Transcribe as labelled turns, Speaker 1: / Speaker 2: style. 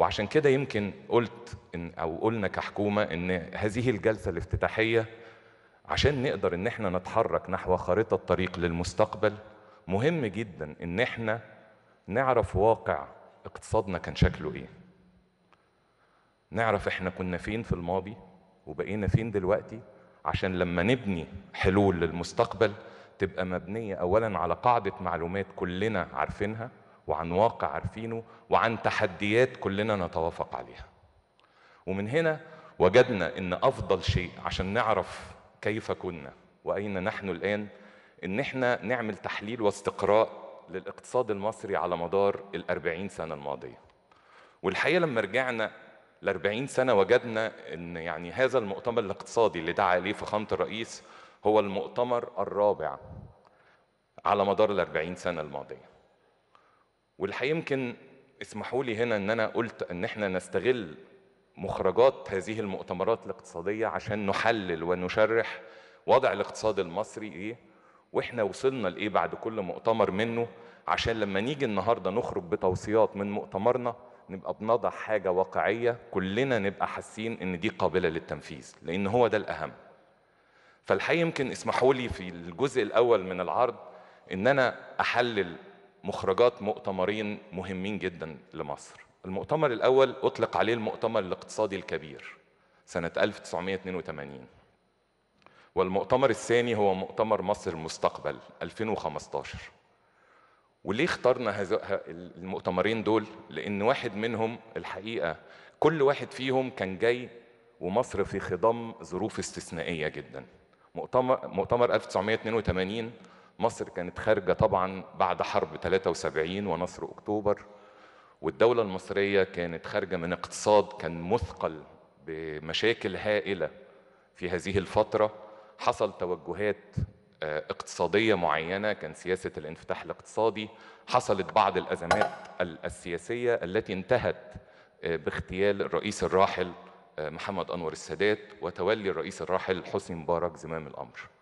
Speaker 1: وعشان كده يمكن قلت إن او قلنا كحكومه ان هذه الجلسه الافتتاحيه عشان نقدر ان احنا نتحرك نحو خريطه طريق للمستقبل مهم جدا ان احنا نعرف واقع اقتصادنا كان شكله ايه نعرف احنا كنا فين في الماضي وبقينا فين دلوقتي عشان لما نبني حلول للمستقبل تبقى مبنيه اولا على قاعده معلومات كلنا عارفينها وعن واقع عارفينه وعن تحديات كلنا نتوافق عليها ومن هنا وجدنا ان افضل شيء عشان نعرف كيف كنا واين نحن الان ان احنا نعمل تحليل واستقراء للاقتصاد المصري على مدار الأربعين سنة الماضية والحقيقة لما رجعنا الأربعين سنة وجدنا أن يعني هذا المؤتمر الاقتصادي اللي دعا إليه فخامة الرئيس هو المؤتمر الرابع على مدار الأربعين سنة الماضية والحقيقه يمكن اسمحوا لي هنا ان انا قلت ان احنا نستغل مخرجات هذه المؤتمرات الاقتصاديه عشان نحلل ونشرح وضع الاقتصاد المصري ايه واحنا وصلنا لايه بعد كل مؤتمر منه عشان لما نيجي النهارده نخرج بتوصيات من مؤتمرنا نبقى بنضع حاجه واقعيه كلنا نبقى حاسين ان دي قابله للتنفيذ لان هو ده الاهم فالحقيقه يمكن اسمحوا لي في الجزء الاول من العرض ان انا احلل مخرجات مؤتمرين مهمين جدا لمصر المؤتمر الأول أطلق عليه المؤتمر الاقتصادي الكبير سنة 1982 والمؤتمر الثاني هو مؤتمر مصر المستقبل 2015 وليه اخترنا هذا المؤتمرين دول؟ لأن واحد منهم الحقيقة كل واحد فيهم كان جاي ومصر في خضم ظروف استثنائية جدا مؤتمر مؤتمر 1982 مصر كانت خارجة طبعا بعد حرب 73 ونصر أكتوبر والدولة المصرية كانت خارجة من اقتصاد كان مثقل بمشاكل هائلة في هذه الفترة حصل توجهات آه، اقتصادية معينة كان سياسة الانفتاح الاقتصادي حصلت بعض الأزمات السياسية التي انتهت آه، باغتيال الرئيس الراحل آه، محمد أنور السادات وتولي الرئيس الراحل حسني مبارك زمام الأمر